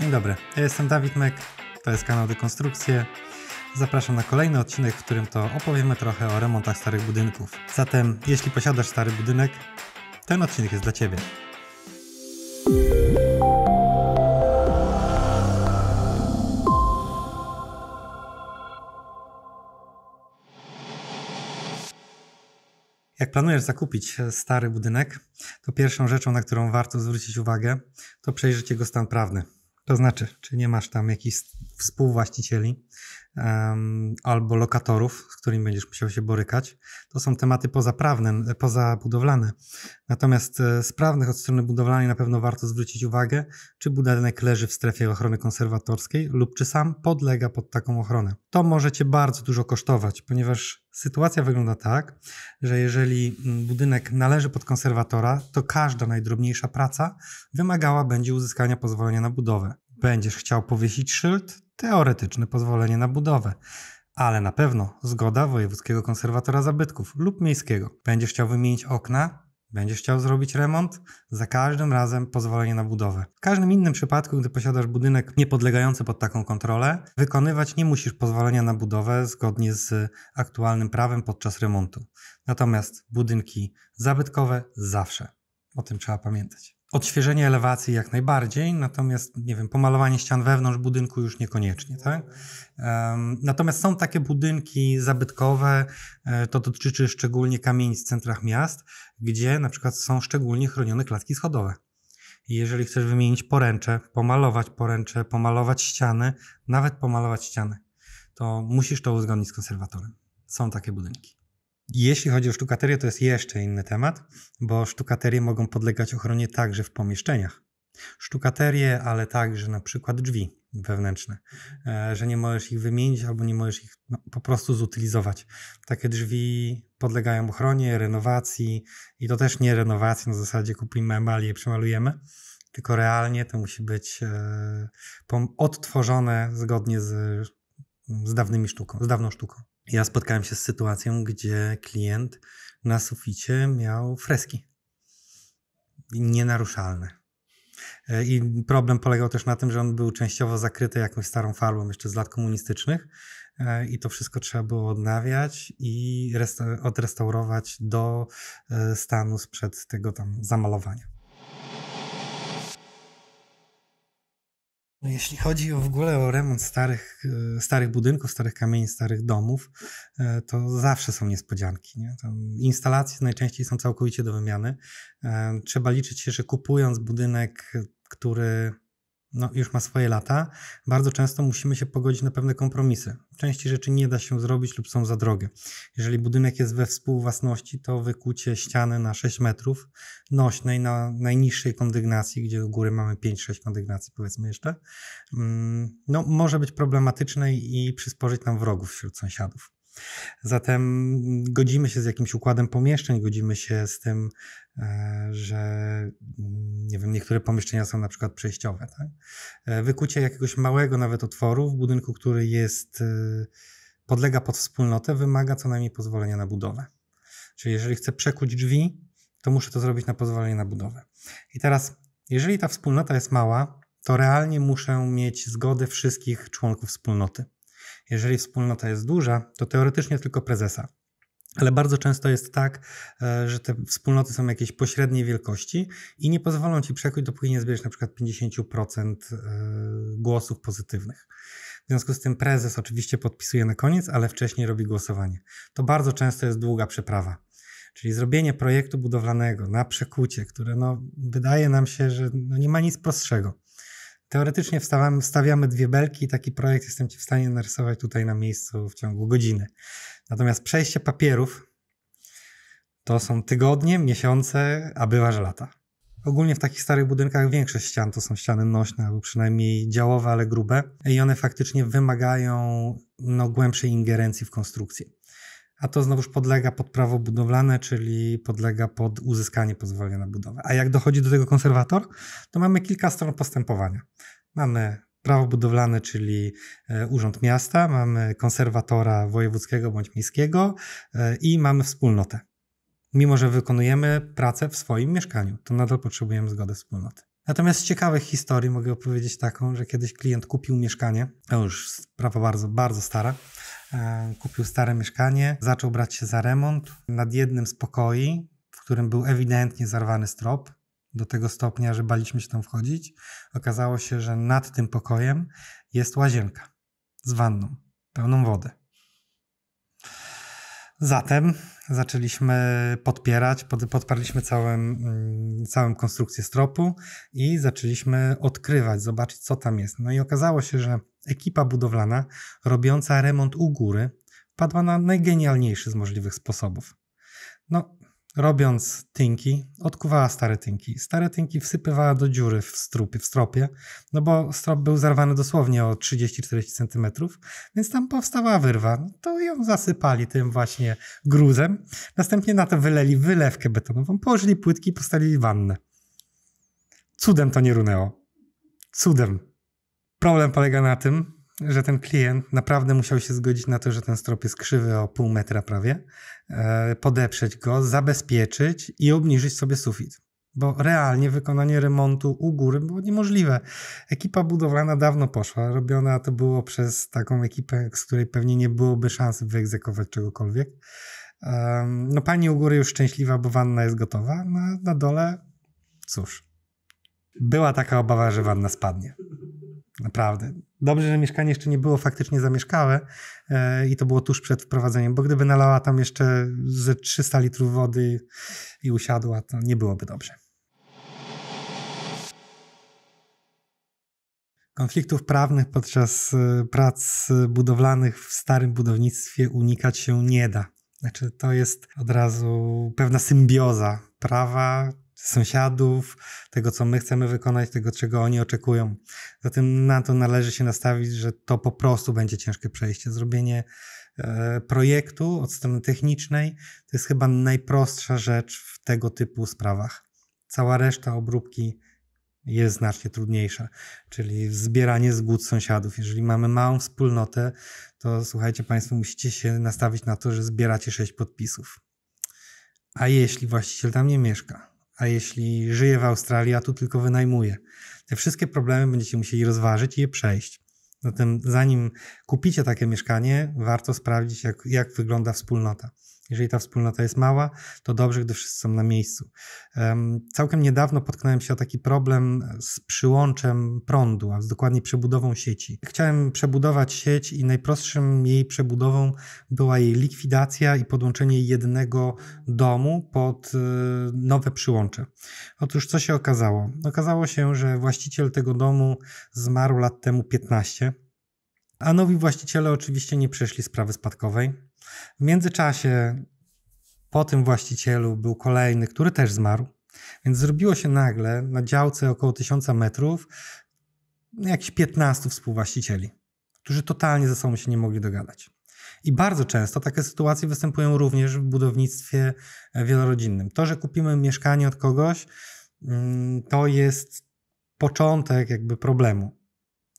Dzień dobry, ja jestem Dawid Mek, to jest kanał Dekonstrukcje. Zapraszam na kolejny odcinek, w którym to opowiemy trochę o remontach starych budynków. Zatem, jeśli posiadasz stary budynek, ten odcinek jest dla Ciebie. Jak planujesz zakupić stary budynek, to pierwszą rzeczą, na którą warto zwrócić uwagę, to przejrzeć jego stan prawny. To znaczy, czy nie masz tam jakichś współwłaścicieli? albo lokatorów, z którymi będziesz musiał się borykać. To są tematy pozaprawne, pozabudowlane. Natomiast z e, prawnych od strony budowlanej na pewno warto zwrócić uwagę, czy budynek leży w strefie ochrony konserwatorskiej lub czy sam podlega pod taką ochronę. To może cię bardzo dużo kosztować, ponieważ sytuacja wygląda tak, że jeżeli mm, budynek należy pod konserwatora, to każda najdrobniejsza praca wymagała będzie uzyskania pozwolenia na budowę będziesz chciał powiesić szyld, teoretyczne pozwolenie na budowę, ale na pewno zgoda wojewódzkiego konserwatora zabytków lub miejskiego. Będziesz chciał wymienić okna, będziesz chciał zrobić remont, za każdym razem pozwolenie na budowę. W każdym innym przypadku, gdy posiadasz budynek niepodlegający pod taką kontrolę, wykonywać nie musisz pozwolenia na budowę zgodnie z aktualnym prawem podczas remontu. Natomiast budynki zabytkowe zawsze. O tym trzeba pamiętać. Odświeżenie elewacji jak najbardziej, natomiast nie wiem, pomalowanie ścian wewnątrz budynku już niekoniecznie, tak? Natomiast są takie budynki zabytkowe, e, to dotyczy szczególnie kamienic w centrach miast, gdzie na przykład są szczególnie chronione klatki schodowe. Jeżeli chcesz wymienić poręcze, pomalować poręcze, pomalować ściany, nawet pomalować ściany, to musisz to uzgodnić z konserwatorem. Są takie budynki. Jeśli chodzi o sztukaterię, to jest jeszcze inny temat, bo sztukaterie mogą podlegać ochronie także w pomieszczeniach. Sztukaterie, ale także na przykład drzwi wewnętrzne, e, że nie możesz ich wymienić albo nie możesz ich no, po prostu zutylizować. Takie drzwi podlegają ochronie, renowacji i to też nie renowacji na zasadzie kupimy emalię i przemalujemy, tylko realnie to musi być e, odtworzone zgodnie z, z, dawnymi sztuką, z dawną sztuką ja spotkałem się z sytuacją, gdzie klient na suficie miał freski nienaruszalne. E, I problem polegał też na tym, że on był częściowo zakryty jakąś starą farbą jeszcze z lat komunistycznych e, i to wszystko trzeba było odnawiać i odrestaurować do e, stanu sprzed tego tam zamalowania. No, jeśli chodzi w ogóle o remont starych, e, starych budynków, starych kamieni, starych domów, e, to zawsze są niespodzianki. Nie? instalacje najczęściej są całkowicie do wymiany. E, trzeba liczyć się, że kupując budynek, który no, już ma swoje lata, bardzo często musimy się pogodzić na pewne kompromisy. Części rzeczy nie da się zrobić lub są za drogie. Jeżeli budynek jest we współwłasności, to wykucie ściany na 6 metrów nośnej na najniższej kondygnacji, gdzie u góry mamy 5-6 kondygnacji powiedzmy jeszcze, mm, no, może być problematyczne i przysporzyć nam wrogów wśród sąsiadów. Zatem godzimy się z jakimś układem pomieszczeń, godzimy się z tym, e, że mm, nie wiem, niektóre pomieszczenia są na przykład przejściowe. Tak? E, wykucie jakiegoś małego nawet otworu w budynku, który jest, e, podlega pod wspólnotę, wymaga co najmniej pozwolenia na budowę. Czyli jeżeli chcę przekuć drzwi, to muszę to zrobić na pozwolenie na budowę. I teraz, jeżeli ta wspólnota jest mała, to realnie muszę mieć zgodę wszystkich członków wspólnoty jeżeli wspólnota jest duża, to teoretycznie tylko prezesa. Ale bardzo często jest tak, e, że te wspólnoty są jakiejś pośredniej wielkości i nie pozwolą ci przekuć, dopóki nie zbierzesz na przykład 50% e, głosów pozytywnych. W związku z tym prezes oczywiście podpisuje na koniec, ale wcześniej robi głosowanie. To bardzo często jest długa przeprawa. Czyli zrobienie projektu budowlanego na przekucie, które no, wydaje nam się, że no nie ma nic prostszego. Teoretycznie wstawiamy, wstawiamy dwie belki i taki projekt jestem Ci w stanie narysować tutaj na miejscu w ciągu godziny. Natomiast przejście papierów to są tygodnie, miesiące, a bywa, że lata. Ogólnie w takich starych budynkach większość ścian to są ściany nośne, albo przynajmniej działowe, ale grube i one faktycznie wymagają no, głębszej ingerencji w konstrukcję a to znowuż podlega pod prawo budowlane, czyli podlega pod uzyskanie pozwolenia na budowę. A jak dochodzi do tego konserwator, to mamy kilka stron postępowania. Mamy prawo budowlane, czyli e, Urząd Miasta, mamy konserwatora wojewódzkiego bądź miejskiego e, i mamy wspólnotę. Mimo, że wykonujemy pracę w swoim mieszkaniu, to nadal potrzebujemy zgody wspólnoty. Natomiast z ciekawych historii mogę opowiedzieć taką, że kiedyś klient kupił mieszkanie, to już sprawa bardzo, bardzo stara, E, kupił stare mieszkanie, zaczął brać się za remont. Nad jednym z pokoi, w którym był ewidentnie zarwany strop, do tego stopnia, że baliśmy się tam wchodzić, okazało się, że nad tym pokojem jest łazienka z wanną, pełną wody. Zatem zaczęliśmy podpierać, pod, podparliśmy całym, mm, całą konstrukcję stropu i zaczęliśmy odkrywać, zobaczyć co tam jest. No i okazało się, że ekipa budowlana robiąca remont u góry padła na najgenialniejszy z możliwych sposobów. No, robiąc tynki, odkuwała stare tynki. Stare tynki wsypywała do dziury w, strupie, w stropie, no bo strop był zarwany dosłownie o 30-40 cm, więc tam powstała wyrwa. To ją zasypali tym właśnie gruzem. Następnie na to wyleli wylewkę betonową, położyli płytki i postawili wannę. Cudem to nie runęło. Cudem. Problem polega na tym, że ten klient naprawdę musiał się zgodzić na to, że ten strop jest krzywy o pół metra prawie, e, podeprzeć go, zabezpieczyć i obniżyć sobie sufit. Bo realnie wykonanie remontu u góry było niemożliwe. Ekipa budowlana dawno poszła, robiona to było przez taką ekipę, z której pewnie nie byłoby szansy wyegzekować czegokolwiek. No pani u góry już szczęśliwa, bo wanna jest gotowa, na, no, na dole cóż. Była taka obawa, że wanna spadnie. Naprawdę. Dobrze, że mieszkanie jeszcze nie było faktycznie zamieszkałe e, i to było tuż przed wprowadzeniem, bo gdyby nalała tam jeszcze ze 300 litrów wody i usiadła, to nie byłoby dobrze. Konfliktów prawnych podczas e, prac budowlanych w starym budownictwie unikać się nie da. Znaczy, to jest od razu pewna symbioza prawa, sąsiadów, tego, co my chcemy wykonać, tego, czego oni oczekują. Zatem na to należy się nastawić, że to po prostu będzie ciężkie przejście. Zrobienie e, projektu od strony technicznej to jest chyba najprostsza rzecz w tego typu sprawach. Cała reszta obróbki jest znacznie trudniejsza, czyli zbieranie zgód sąsiadów. Jeżeli mamy małą wspólnotę, to słuchajcie Państwo, musicie się nastawić na to, że zbieracie sześć podpisów. A jeśli właściciel tam nie mieszka, a jeśli żyje w Australii, a tu tylko wynajmuje. Te wszystkie problemy będziecie musieli rozważyć i je przejść. Zatem zanim kupicie takie mieszkanie, warto sprawdzić, jak, jak wygląda wspólnota. Jeżeli ta wspólnota jest mała, to dobrze, gdy wszyscy są na miejscu. Całkiem niedawno potknąłem się o taki problem e, z przyłączem prądu, a dokładnie przebudową sieci. Chciałem przebudować sieć i najprostszym jej przebudową była jej likwidacja i podłączenie jednego domu pod e, nowe przyłącze. Otóż co się okazało? Okazało się, że właściciel tego domu zmarł lat temu 15, a nowi właściciele oczywiście nie przeszli sprawy spadkowej w międzyczasie po tym właścicielu był kolejny, który też zmarł. Więc zrobiło się nagle na działce około 1000 metrów jakichś 15 współwłaścicieli, którzy totalnie ze sobą się nie mogli dogadać. I bardzo często takie sytuacje występują również w budownictwie e, wielorodzinnym. To, że kupimy mieszkanie od kogoś, mm, to jest początek jakby problemu.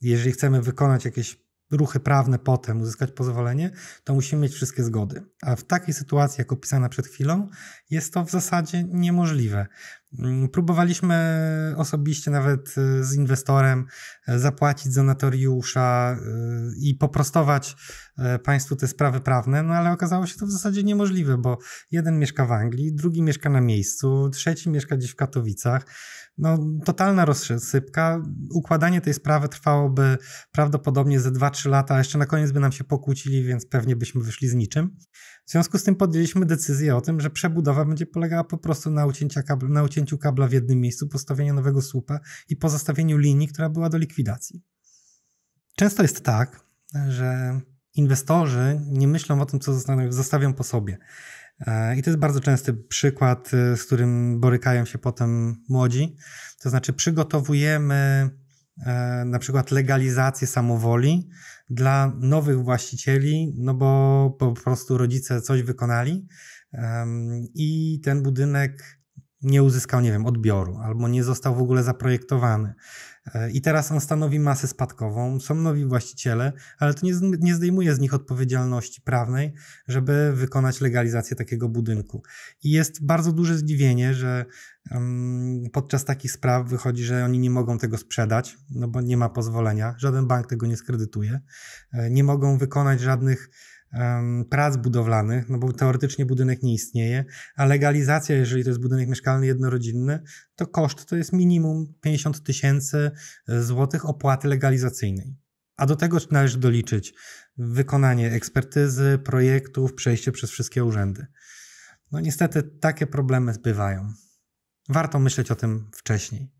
Jeżeli chcemy wykonać jakieś ruchy prawne potem, uzyskać pozwolenie, to musimy mieć wszystkie zgody. A w takiej sytuacji, jak opisana przed chwilą, jest to w zasadzie niemożliwe. Mm, próbowaliśmy osobiście nawet y, z inwestorem e, zapłacić za notariusza y, i poprostować e, państwu te sprawy prawne, no ale okazało się to w zasadzie niemożliwe, bo jeden mieszka w Anglii, drugi mieszka na miejscu, trzeci mieszka gdzieś w Katowicach. No, totalna rozsypka. Układanie tej sprawy trwałoby prawdopodobnie ze 2-3 lata, a jeszcze na koniec by nam się pokłócili, więc pewnie byśmy wyszli z niczym. W związku z tym podjęliśmy decyzję o tym, że przebudowa będzie polegała po prostu na, kabla, na ucięciu kabla w jednym miejscu, postawieniu nowego słupa i pozostawieniu linii, która była do likwidacji. Często jest tak, że inwestorzy nie myślą o tym, co zostawią po sobie. E, I to jest bardzo częsty przykład, e, z którym borykają się potem młodzi. To znaczy, przygotowujemy E, na przykład legalizację samowoli dla nowych właścicieli, no bo po prostu rodzice coś wykonali i ten budynek nie uzyskał, nie wiem, odbioru albo nie został w ogóle zaprojektowany. E, I teraz on stanowi masę spadkową, są nowi właściciele, ale to nie, nie zdejmuje z nich odpowiedzialności prawnej, żeby wykonać legalizację takiego budynku. I jest bardzo duże zdziwienie, że um, podczas takich spraw wychodzi, że oni nie mogą tego sprzedać, no bo nie ma pozwolenia, żaden bank tego nie skredytuje, e, nie mogą wykonać żadnych prac budowlanych, no bo teoretycznie budynek nie istnieje, a legalizacja, jeżeli to jest budynek mieszkalny jednorodzinny, to koszt to jest minimum 50 tysięcy złotych opłaty legalizacyjnej. A do tego należy doliczyć wykonanie ekspertyzy, projektów, przejście przez wszystkie urzędy. No niestety takie problemy zbywają. Warto myśleć o tym wcześniej.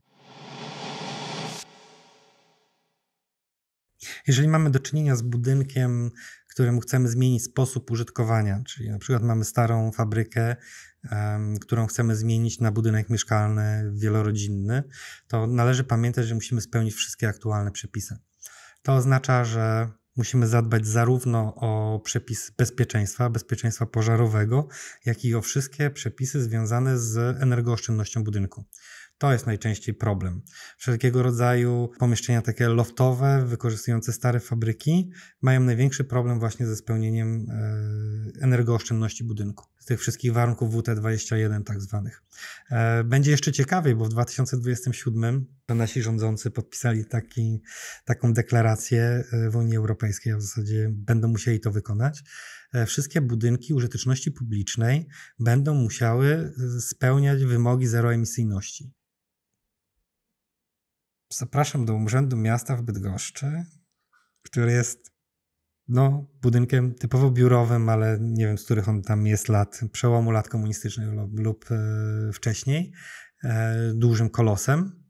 Jeżeli mamy do czynienia z budynkiem któremu chcemy zmienić sposób użytkowania. Czyli na przykład mamy starą fabrykę, którą chcemy zmienić na budynek mieszkalny wielorodzinny, to należy pamiętać, że musimy spełnić wszystkie aktualne przepisy. To oznacza, że musimy zadbać zarówno o przepisy bezpieczeństwa, bezpieczeństwa pożarowego, jak i o wszystkie przepisy związane z energooszczędnością budynku. To jest najczęściej problem. Wszelkiego rodzaju pomieszczenia takie loftowe, wykorzystujące stare fabryki, mają największy problem właśnie ze spełnieniem e, energooszczędności budynku. Z tych wszystkich warunków WT21 tak zwanych. E, będzie jeszcze ciekawiej, bo w 2027 to nasi rządzący podpisali taki, taką deklarację e, w Unii Europejskiej, a w zasadzie będą musieli to wykonać. Wszystkie budynki użyteczności publicznej będą musiały spełniać wymogi zeroemisyjności zapraszam do Urzędu Miasta w Bydgoszczy, który jest no, budynkiem typowo biurowym, ale nie wiem, z których on tam jest lat, przełomu lat komunistycznych lub, lub yy, wcześniej, yy, dużym kolosem,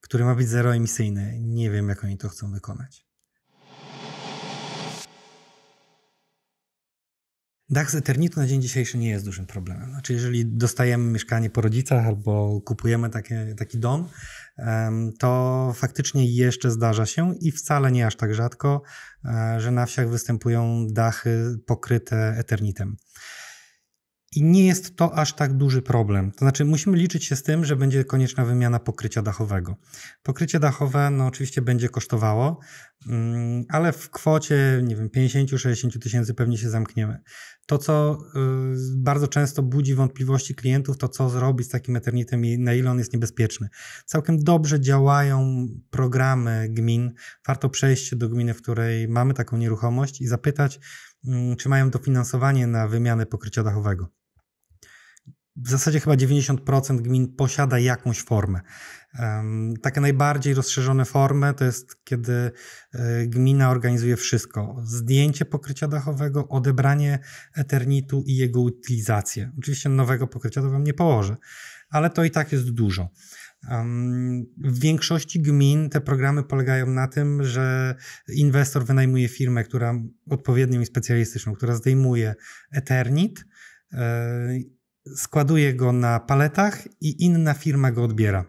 który ma być zeroemisyjny. Nie wiem, jak oni to chcą wykonać. Dach z Eternitu na dzień dzisiejszy nie jest dużym problemem. Znaczy, jeżeli dostajemy mieszkanie po rodzicach albo kupujemy takie, taki dom, to faktycznie jeszcze zdarza się i wcale nie aż tak rzadko, e, że na wsiach występują dachy pokryte Eternitem. I nie jest to aż tak duży problem. To znaczy, musimy liczyć się z tym, że będzie konieczna wymiana pokrycia dachowego. Pokrycie dachowe, no oczywiście będzie kosztowało, mm, ale w kwocie, nie wiem, 50-60 tysięcy pewnie się zamkniemy. To, co y, bardzo często budzi wątpliwości klientów, to co zrobić z takim eternitem i na ile on jest niebezpieczny. Całkiem dobrze działają programy gmin. Warto przejść do gminy, w której mamy taką nieruchomość i zapytać, mm, czy mają dofinansowanie na wymianę pokrycia dachowego w zasadzie chyba 90% gmin posiada jakąś formę. Takie najbardziej rozszerzone formy to jest, kiedy e, gmina organizuje wszystko: zdjęcie pokrycia dachowego, odebranie eternitu i jego utylizację. Oczywiście nowego pokrycia to wam nie położę, ale to i tak jest dużo. W większości gmin te programy polegają na tym, że inwestor wynajmuje firmę, która odpowiednią i specjalistyczną, która zdejmuje eternit e, składuje go na paletach i inna firma go odbiera.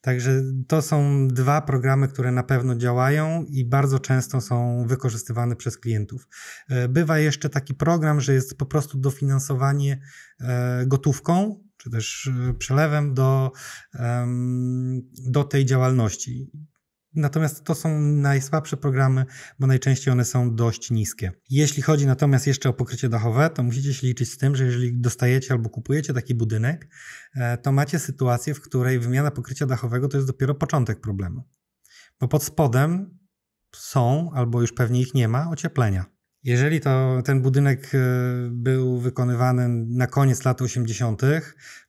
Także to są dwa programy, które na pewno działają i bardzo często są wykorzystywane przez klientów. E, bywa jeszcze taki program, że jest po prostu dofinansowanie e, gotówką czy też e, przelewem do, do tej działalności. Natomiast to są najsłabsze programy, bo najczęściej one są dość niskie. Jeśli chodzi natomiast jeszcze o pokrycie dachowe, to musicie się liczyć z tym, że jeżeli dostajecie albo kupujecie taki budynek, e, to macie sytuację, w której wymiana pokrycia dachowego to jest dopiero początek problemu. Bo pod spodem są, albo już pewnie ich nie ma, ocieplenia. Jeżeli to, ten budynek e, był wykonywany na koniec lat 80.,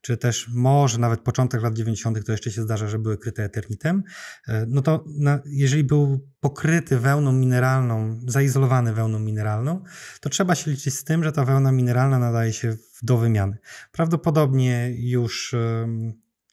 czy też może nawet początek lat 90., to jeszcze się zdarza, że były kryte eternitem, e, no to na, jeżeli był pokryty wełną mineralną, zaizolowany wełną mineralną, to trzeba się liczyć z tym, że ta wełna mineralna nadaje się do wymiany. Prawdopodobnie już.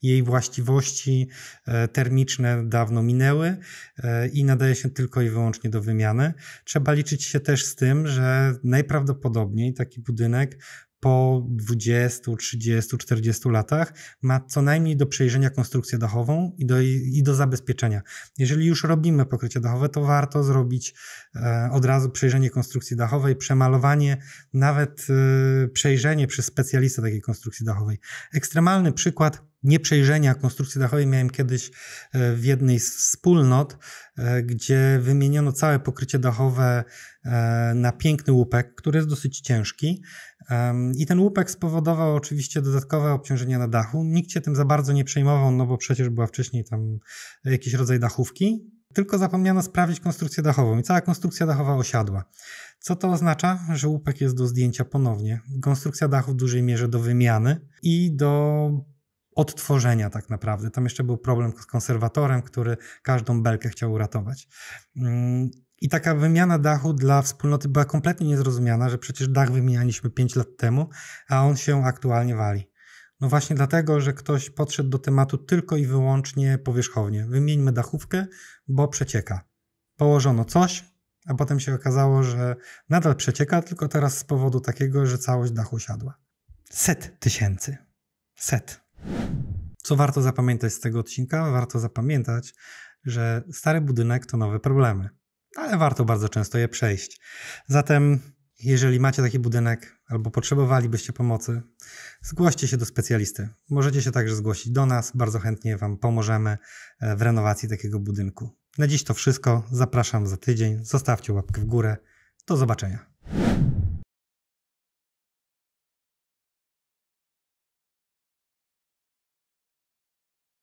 Jej właściwości e, termiczne dawno minęły e, i nadaje się tylko i wyłącznie do wymiany. Trzeba liczyć się też z tym, że najprawdopodobniej taki budynek po 20, 30, 40 latach ma co najmniej do przejrzenia konstrukcję dachową i do, i do zabezpieczenia. Jeżeli już robimy pokrycie dachowe, to warto zrobić e, od razu przejrzenie konstrukcji dachowej, przemalowanie, nawet e, przejrzenie przez specjalistę takiej konstrukcji dachowej. Ekstremalny przykład nieprzejrzenia konstrukcji dachowej miałem kiedyś e, w jednej z wspólnot, e, gdzie wymieniono całe pokrycie dachowe e, na piękny łupek, który jest dosyć ciężki. I ten łupek spowodował oczywiście dodatkowe obciążenie na dachu. Nikt się tym za bardzo nie przejmował, no bo przecież była wcześniej tam jakiś rodzaj dachówki, tylko zapomniano sprawdzić konstrukcję dachową i cała konstrukcja dachowa osiadła. Co to oznacza? Że łupek jest do zdjęcia ponownie. Konstrukcja dachu w dużej mierze do wymiany i do odtworzenia tak naprawdę. Tam jeszcze był problem z konserwatorem, który każdą belkę chciał uratować. Mm, I taka wymiana dachu dla wspólnoty była kompletnie niezrozumiana, że przecież dach wymienialiśmy 5 lat temu, a on się aktualnie wali. No właśnie dlatego, że ktoś podszedł do tematu tylko i wyłącznie powierzchownie. Wymieńmy dachówkę, bo przecieka. Położono coś, a potem się okazało, że nadal przecieka, tylko teraz z powodu takiego, że całość dachu siadła. Set tysięcy. Set. Co warto zapamiętać z tego odcinka? Warto zapamiętać, że stary budynek to nowe problemy, ale warto bardzo często je przejść. Zatem, jeżeli macie taki budynek albo potrzebowalibyście pomocy, zgłoście się do specjalisty. Możecie się także zgłosić do nas, bardzo chętnie Wam pomożemy e, w renowacji takiego budynku. Na dziś to wszystko. Zapraszam za tydzień. Zostawcie łapkę w górę. Do zobaczenia.